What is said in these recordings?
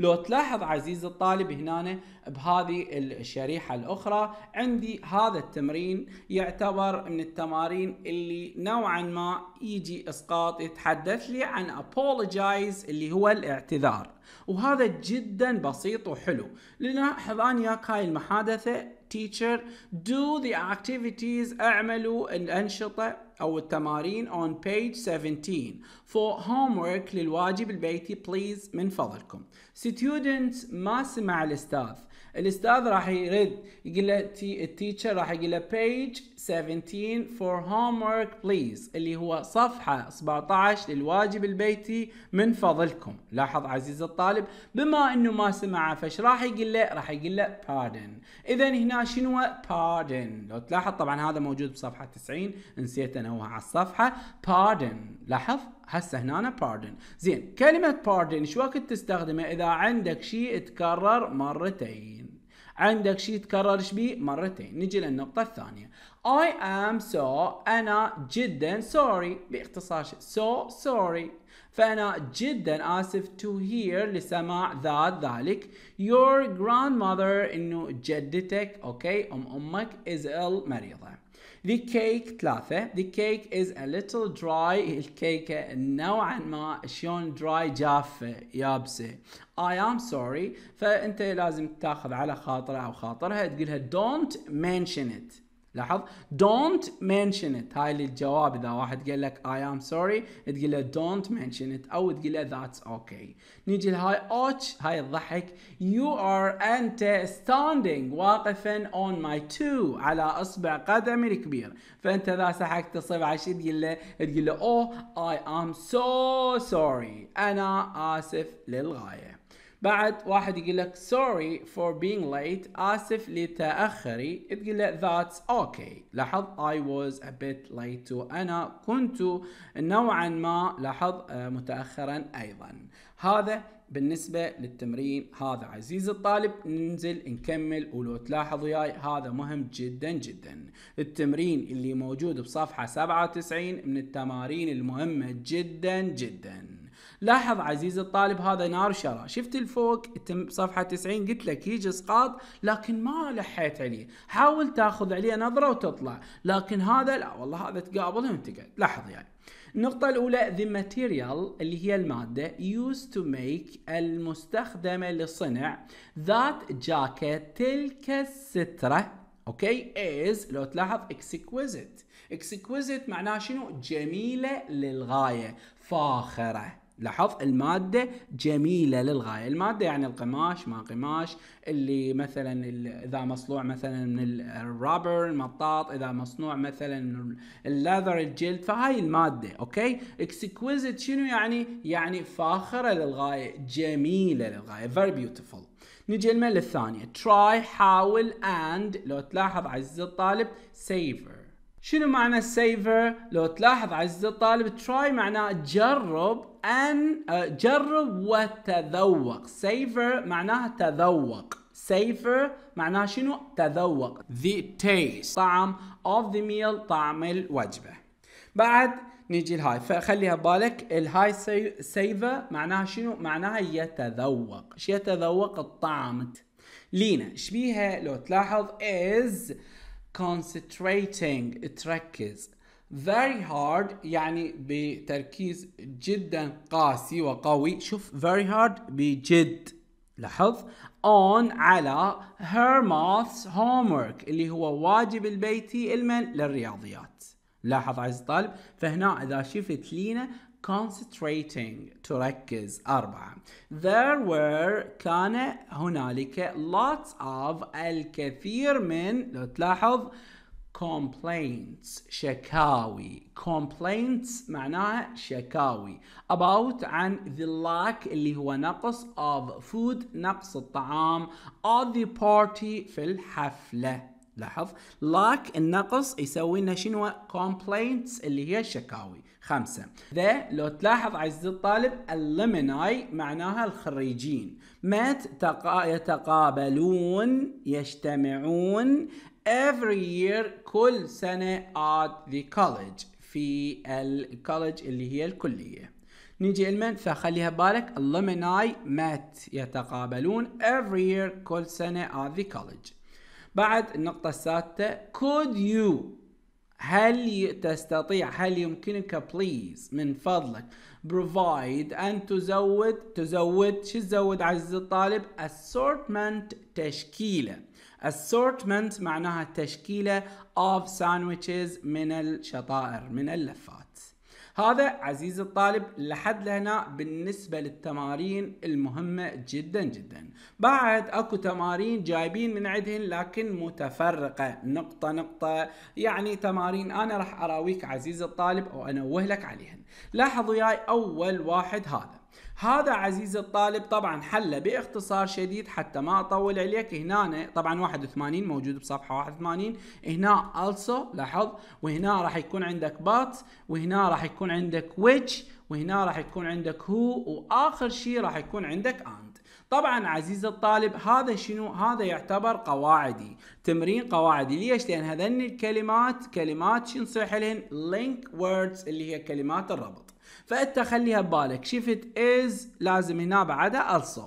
لو تلاحظ عزيزي الطالب هنا بهذه الشريحة الأخرى عندي هذا التمرين يعتبر من التمارين اللي نوعا ما يجي إسقاط يتحدث لي عن apologize اللي هو الاعتذار وهذا جدا بسيط وحلو لنلاحظ أن ياك هاي المحادثة teacher do the activities اعملوا الأنشطة أو التمارين on page 17 for homework للواجب البيتي please من فضلكم students ما سمع الأستاذ الأستاذ راح يرد يقول له التيتشر راح يقول له page 17 for homework please اللي هو صفحة 17 للواجب البيتي من فضلكم لاحظ عزيز الطالب بما أنه ما سمعه فش راح يقول له راح يقول له pardon إذا هنا شنو pardon لو تلاحظ طبعا هذا موجود بصفحة 90 نسيت أنا هو على الصفحه pardon لاحظ هسه هنا pardon زين كلمه pardon شو وقت تستخدمها اذا عندك شيء تكرر مرتين عندك شيء تكرر بيه مرتين نجي للنقطه الثانيه I am so أنا جدا sorry باختصار so sorry فأنا جدا آسف to hear لسماع ذات ذلك your grandmother إنه جدتك أوكي أم أمك is ill مريضة The cake ثلاثة The cake is a little dry الكيكة نوعا ما شلون dry جافة يابسة I am sorry فأنت لازم تاخذ على خاطرها أو خاطرها تقولها don't mention it لاحظ don't mention it هاي للجواب اذا واحد قال لك I am sorry تقول له don't mention it او تقول له that's okay نيجي لهاي اوتش هاي الضحك you are انت standing واقفا on my two على اصبع قدمي الكبير فانت اذا سحقت صبعك تقول له تقول له oh I am so sorry انا اسف للغايه بعد واحد يقول لك sorry for being late آسف لتأخري تقول له that's okay لاحظ I was a bit late أنا كنت نوعا ما لاحظ آه، متأخرا أيضا هذا بالنسبة للتمرين هذا عزيزي الطالب ننزل نكمل ولو تلاحظ وياي هذا مهم جدا جدا التمرين اللي موجود بصفحة 97 من التمارين المهمة جدا جدا لاحظ عزيزي الطالب هذا نار شرى شفت الفوق صفحة 90 قلت لك يجي اسقاط لكن ما لحيت عليه حاول تاخذ عليه نظرة وتطلع لكن هذا لا والله هذا تقابله وتقعد لاحظ يعني النقطة الأولى the material اللي هي المادة used to make المستخدمة لصنع that jacket تلك السترة اوكي is لو تلاحظ exquisite exquisite معناه شنو جميلة للغاية فاخرة لاحظ المادة جميلة للغاية المادة يعني القماش ما قماش اللي مثلا إذا مصنوع مثلا من الرابر المطاط إذا مصنوع مثلا من اللاذر الجلد فهاي المادة أوكي اكسكويزيت شنو يعني يعني فاخرة للغاية جميلة للغاية very beautiful نجي المل الثانية try حاول and لو تلاحظ عزيزي الطالب savor شنو معنى سيفر؟ لو تلاحظ عزيزي الطالب تراي معناه جرب ان آه، جرب وتذوق سيفر معناها تذوق سيفر معناها شنو؟ تذوق the taste طعم of the meal طعم الوجبة بعد نيجي الهاي فخليها بالك الهاي سيفر معناها شنو؟ معناها يتذوق يتذوق الطعم لينا شبيها لو تلاحظ is concentrating تركز very hard يعني بتركيز جدا قاسي وقوي شوف very hard بجد لاحظ on على her maths homework اللي هو واجب البيتي المن للرياضيات لاحظ عزيزي الطالب فهنا اذا شفت لينا concentrating تركز أربعة there were كان هنالك lots of الكثير من لو تلاحظ complaints شكاوي complaints معناها شكاوي about عن the lack اللي هو نقص of food نقص الطعام of the party في الحفلة لاحظ لاك النقص يسوي لنا شنو complaints اللي هي الشكاوي خمسة ذا لو تلاحظ عزيزي الطالب اللمناي معناها الخريجين مات تقا... يتقابلون يجتمعون every year كل سنة at the college في الكولج اللي هي الكلية نيجي المن فخليها بالك alumni مات يتقابلون every year كل سنة at the college بعد النقطة السادسة could you هل تستطيع هل يمكنك please من فضلك provide أن تزود تزود شو تزود عزيزي الطالب assortment تشكيلة assortment معناها تشكيلة of sandwiches من الشطائر من اللفات هذا عزيزي الطالب لحد لهنا بالنسبة للتمارين المهمة جدا جدا بعد اكو تمارين جايبين من عندهن لكن متفرقة نقطة نقطة يعني تمارين انا راح اراويك عزيزي الطالب او انوه لك عليهن لاحظ وياي اول واحد هذا هذا عزيز الطالب طبعا حله باختصار شديد حتى ما اطول عليك هنا طبعا 81 موجود بصفحه 81 هنا also لاحظ وهنا راح يكون عندك but وهنا راح يكون عندك which وهنا راح يكون عندك هو واخر شيء راح يكون عندك and طبعا عزيز الطالب هذا شنو هذا يعتبر قواعدي تمرين قواعدي ليش لان هذن الكلمات كلمات شنو نصيح لهن link words اللي هي كلمات الربط فانت خليها ببالك شفت از لازم هنا بعدها also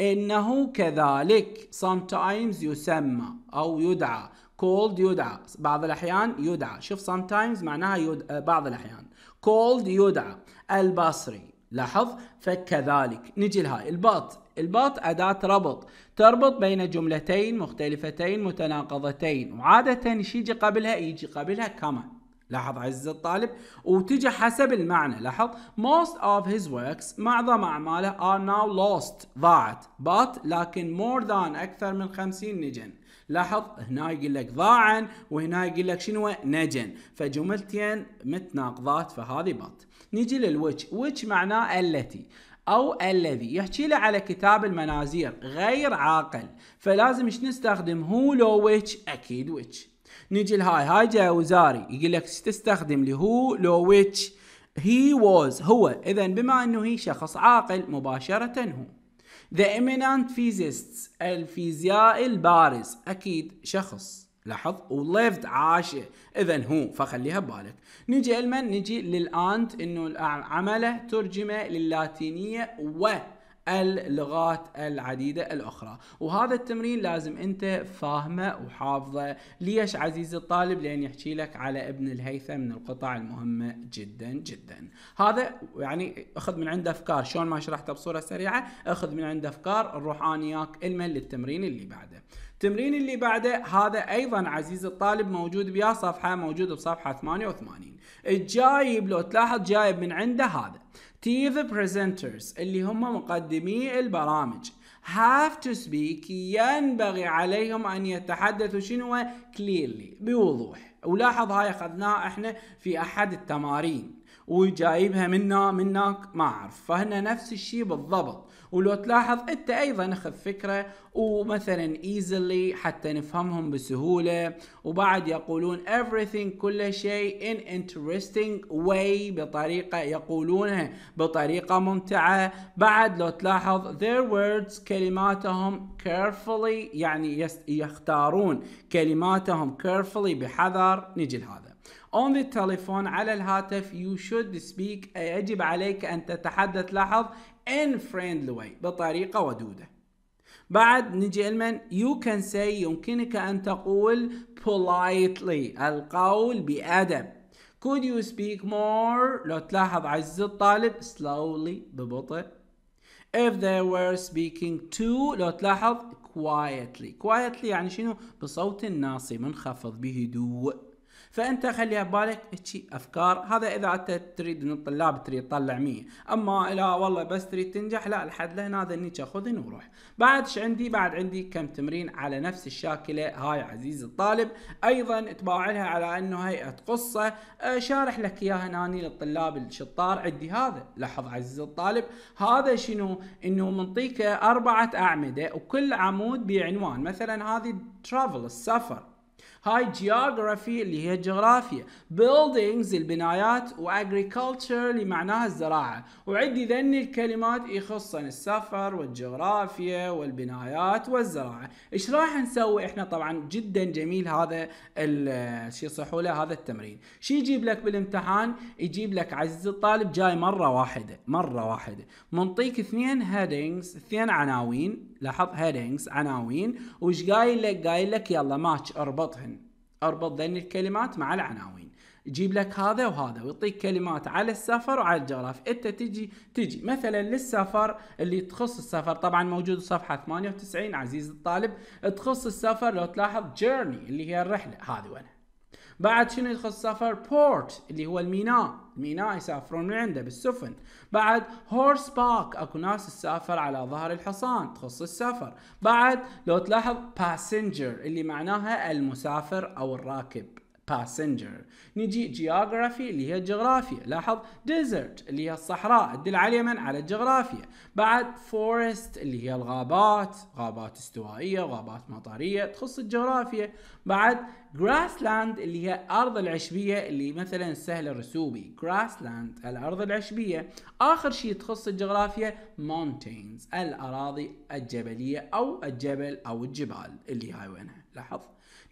انه كذلك sometimes يسمى او يدعى cold يدعى بعض الأحيان يدعى شوف sometimes معناها يد... آه، بعض الأحيان cold يدعى البصري لاحظ فكذلك نجي لهاي الباط الباط أداة ربط تربط بين جملتين مختلفتين متناقضتين وعادة يجي قبلها يجي قبلها كما لاحظ عزيزي الطالب وتجي حسب المعنى لاحظ most of his works معظم أعماله are now lost ضاعت but لكن more than أكثر من 50 نجن لاحظ هنا يقول لك ضاعا وهنا يقول لك شنو نجن فجملتين متناقضات فهذه بط نجي للويتش ويتش معناه التي او الذي يحكي له على كتاب المنازير غير عاقل فلازم ايش نستخدم هو لو ويتش اكيد ويتش نجي لهاي هاي وزاري يقول لك تستخدم لهو لو ويتش هي ووز هو اذا بما انه هي شخص عاقل مباشره هو The eminent physicist الفيزيائي البارز أكيد شخص لاحظ وليفد عاش إذا هو فخليها ببالك نجي لمن نجي للآنت إنه عمله ترجمة للاتينية و اللغات العديدة الأخرى وهذا التمرين لازم أنت فاهمه وحافظه ليش عزيزي الطالب لأن يحكي لك على ابن الهيثم من القطع المهمة جدا جدا هذا يعني أخذ من عنده أفكار شلون ما شرحته بصورة سريعة أخذ من عنده أفكار نروح أنا وياك المل للتمرين اللي بعده التمرين اللي بعده هذا ايضا عزيز الطالب موجود بيا صفحه موجود بصفحه 88 الجايب لو تلاحظ جايب من عنده هذا تي ذا بريزنترز اللي هم مقدمي البرامج have to speak ينبغي عليهم ان يتحدثوا شنو كليرلي بوضوح ولاحظ هاي اخذناها احنا في احد التمارين وجايبها منا منك ما اعرف فهنا نفس الشيء بالضبط ولو تلاحظ انت ايضا اخذ فكره ومثلا easily حتى نفهمهم بسهوله وبعد يقولون everything كل شيء in interesting way بطريقه يقولونها بطريقه ممتعه بعد لو تلاحظ their words كلماتهم carefully يعني يختارون كلماتهم carefully بحذر نجي لهذا on the telephone على الهاتف you should speak يجب عليك أن تتحدث لاحظ in friendly way بطريقة ودودة بعد نجي المن you can say يمكنك أن تقول politely القول بأدب could you speak more لو تلاحظ عز الطالب slowly ببطء if they were speaking to لو تلاحظ quietly quietly يعني شنو بصوت ناصي منخفض بهدوء فانت خليها ببالك هيك افكار هذا اذا انت تريد ان الطلاب تريد تطلع 100 اما لا والله بس تريد تنجح لا لحد لهنا هذا النيتش اخذهن وروح بعد ايش عندي بعد عندي كم تمرين على نفس الشاكله هاي عزيزي الطالب ايضا تباعلها على انه هيئه قصه أه، شارح لك اياها ناني للطلاب الشطار عندي هذا لاحظ عزيزي الطالب هذا شنو انه منطيك اربعه اعمده وكل عمود بعنوان مثلا هذه ترافل السفر هاي جيوغرافي اللي هي الجغرافيا بيلدينجز البنايات واجريكلتشر اللي معناها الزراعة وعندي ذني الكلمات يخصن السفر والجغرافيا والبنايات والزراعة ايش راح نسوي احنا طبعا جدا جميل هذا شو يصحوا له هذا التمرين شي يجيب لك بالامتحان يجيب لك عزيزي الطالب جاي مرة واحدة مرة واحدة منطيك اثنين هيدنجز اثنين عناوين لاحظ هيدنجز عناوين وش قايل لك قايل لك يلا ماتش اربطهن اربط بين الكلمات مع العناوين يجيب لك هذا وهذا ويعطيك كلمات على السفر وعلى الجغرافيا انت تجي تجي مثلا للسفر اللي تخص السفر طبعا موجود صفحة 98 عزيز الطالب تخص السفر لو تلاحظ جيرني اللي هي الرحلة هذه وين بعد شنو يخص السفر بورت اللي هو الميناء الميناء يسافرون من عنده بالسفن بعد هورس باك اكو ناس تسافر على ظهر الحصان تخص السفر بعد لو تلاحظ باسنجر اللي معناها المسافر او الراكب passenger نجي geography اللي هي الجغرافيا لاحظ desert اللي هي الصحراء تدل على اليمن على الجغرافيا بعد forest اللي هي الغابات غابات استوائية غابات مطرية تخص الجغرافيا بعد grassland اللي هي أرض العشبية اللي مثلا السهل الرسوبي grassland الأرض العشبية آخر شيء تخص الجغرافيا mountains الأراضي الجبلية أو الجبل أو الجبال اللي هاي وينها لاحظ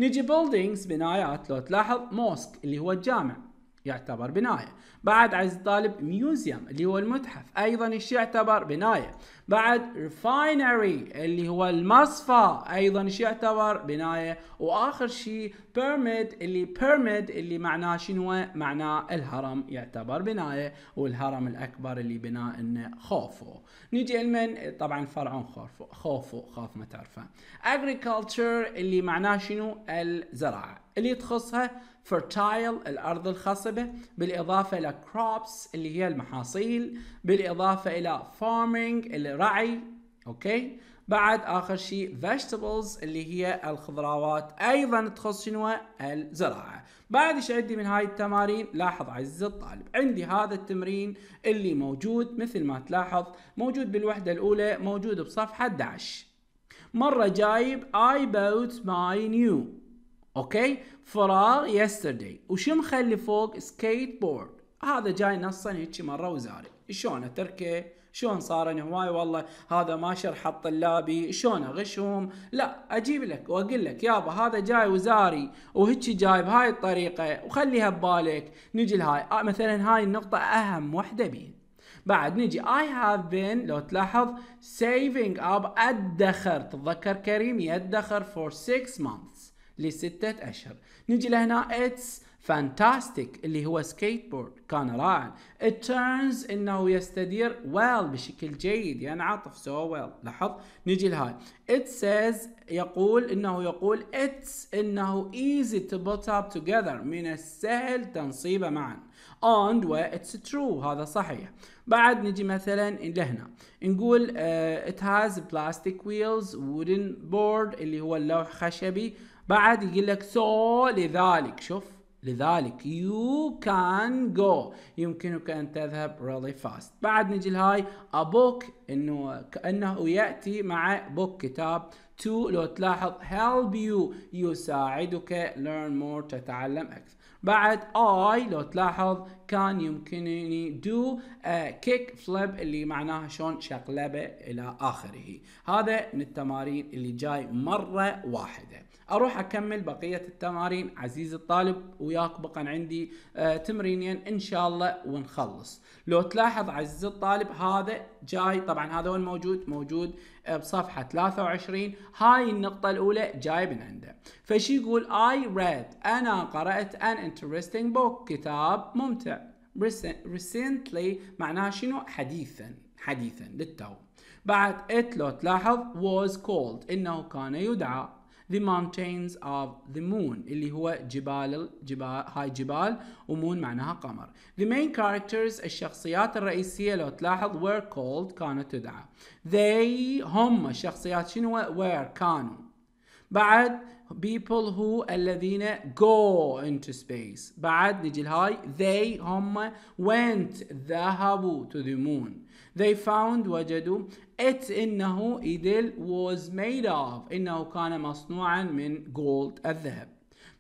نجي buildings بنايات لو تلاحظ موسك اللي هو الجامع يعتبر بناية بعد عز طالب ميوزيوم اللي هو المتحف أيضا الشيء يعتبر بناية بعد ريفاينري اللي هو المصفى ايضا شو يعتبر بنايه واخر شيء بيرميد اللي بيرميد اللي معناه شنو معناه الهرم يعتبر بنايه والهرم الاكبر اللي بناء انه خوفو نيجي لمن طبعا فرعون خوفو خوفو خاف ما تعرفه اجريكلتشر اللي معناه شنو الزراعه اللي تخصها فرتايل الأرض الخصبة بالإضافة إلى crops اللي هي المحاصيل بالإضافة إلى farming رعي اوكي بعد اخر شيء vegetables اللي هي الخضروات ايضا تخص شنو الزراعه بعد ايش عندي من هاي التمارين لاحظ عزيز الطالب عندي هذا التمرين اللي موجود مثل ما تلاحظ موجود بالوحده الاولى موجود بصفحه 11 مره جايب I bought my new اوكي فراغ يسترداي وشو مخلي فوق سكيت بورد هذا جاي نصا هيك مره وزاري شلون اتركه شلون صار انا هواي والله هذا ما شرح الطلابي شلون اغشهم لا اجيب لك واقول لك يابا هذا جاي وزاري وهيك جاي بهاي الطريقه وخليها ببالك نجي لهاي آه، مثلا هاي النقطه اهم وحده بي بعد نجي اي هاف بين لو تلاحظ سيفينج اب ادخر تتذكر كريم يدخر فور 6 مانثس لستة أشهر نجي لهنا اتس فانتاستيك اللي هو سكيت بورد كان رائع it turns انه يستدير ويل well بشكل جيد ينعطف سو ويل لاحظ نجي لهاي it says يقول انه يقول it's انه easy to put up together من السهل تنصيبه معا and و it's true هذا صحيح بعد نجي مثلا لهنا نقول uh, it has plastic wheels wooden board اللي هو اللوح خشبي بعد يقول لك so لذلك شوف لذلك you can go يمكنك أن تذهب really fast بعد نجي لهاي a book إنه كأنه يأتي مع book كتاب to لو تلاحظ help you يساعدك learn more تتعلم أكثر بعد I لو تلاحظ كان يمكنني دو كيك فليب اللي معناها شلون شقلبه الى اخره هذا من التمارين اللي جاي مره واحده اروح اكمل بقيه التمارين عزيزي الطالب وياك بقى عندي آه، تمرينين ان شاء الله ونخلص لو تلاحظ عزيزي الطالب هذا جاي طبعا هذا وين موجود موجود آه، بصفحه 23 هاي النقطه الاولى جاي من عنده فشي يقول اي ريد انا قرات ان interesting بوك كتاب ممتع recently معناها شنو حديثا حديثا للتو بعد it لو تلاحظ was called إنه كان يدعى the mountains of the moon اللي هو جبال الجبال هاي جبال ومون معناها قمر the main characters الشخصيات الرئيسية لو تلاحظ were called كانت تدعى they هم الشخصيات شنو were كانوا بعد people who الذين go into space بعد نجي الهاي they هم went ذهبوا to the moon they found وجدوا it إنه إدل was made of إنه كان مصنوعا من gold الذهب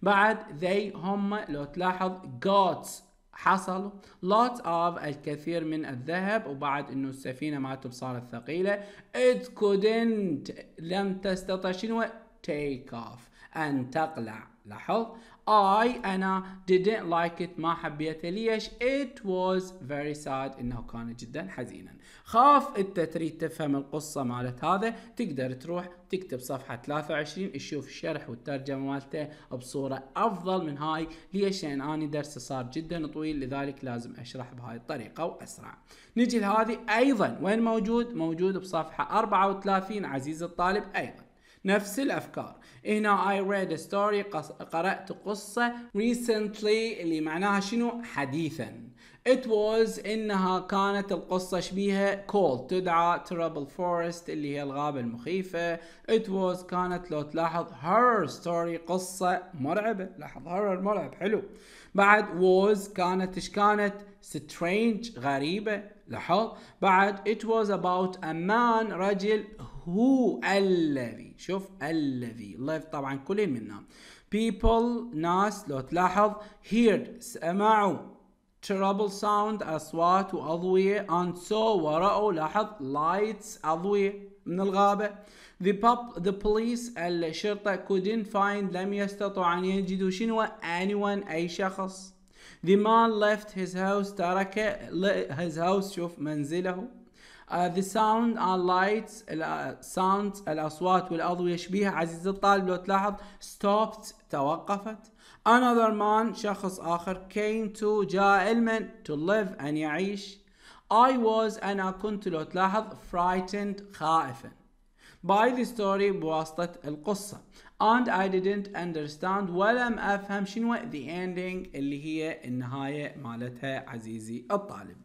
بعد they هم لو تلاحظ got حصل lot of الكثير من الذهب وبعد انه السفينه مالته صارت ثقيله it couldn't لم تستطع شنو take off أن تقلع لاحظ I أنا didn't like it ما حبيته ليش it was very sad إنه كان جدا حزينا خاف أنت تريد تفهم القصة مالت هذا تقدر تروح تكتب صفحة 23 تشوف الشرح والترجمة مالته بصورة أفضل من هاي ليش لأن أنا درسي صار جدا طويل لذلك لازم أشرح بهاي الطريقة وأسرع نجي لهذه أيضا وين موجود؟ موجود بصفحة 34 عزيزي الطالب أيضا نفس الافكار هنا I read a story قرأت قصة recently اللي معناها شنو حديثا It was إنها كانت القصة شبيهة cold تدعى ترابل Forest اللي هي الغابة المخيفة It was كانت لو تلاحظ horror story قصة مرعبة لاحظ horror مرعب حلو بعد was كانت إيش كانت strange غريبة لاحظ بعد it was about a man رجل هو الذي شوف الذي الله طبعا كلين منا people ناس لو تلاحظ heard سمعوا trouble sound أصوات وأضوية and so ورأوا لاحظ lights أضوية من الغابة the, pop the police الشرطة couldn't find لم يستطعوا أن يجدوا شنو anyone أي شخص the man left his house ترك his house شوف منزله Uh, the sound and lights uh, sounds الاصوات والاضويه شبيهه عزيز الطالب لو تلاحظ stopped توقفت Another man شخص آخر came to جاء من to live أن يعيش I was أنا كنت لو تلاحظ frightened خائفا by the story بواسطة القصة and I didn't understand ولم أفهم شنو the ending اللي هي النهاية مالتها عزيزي الطالب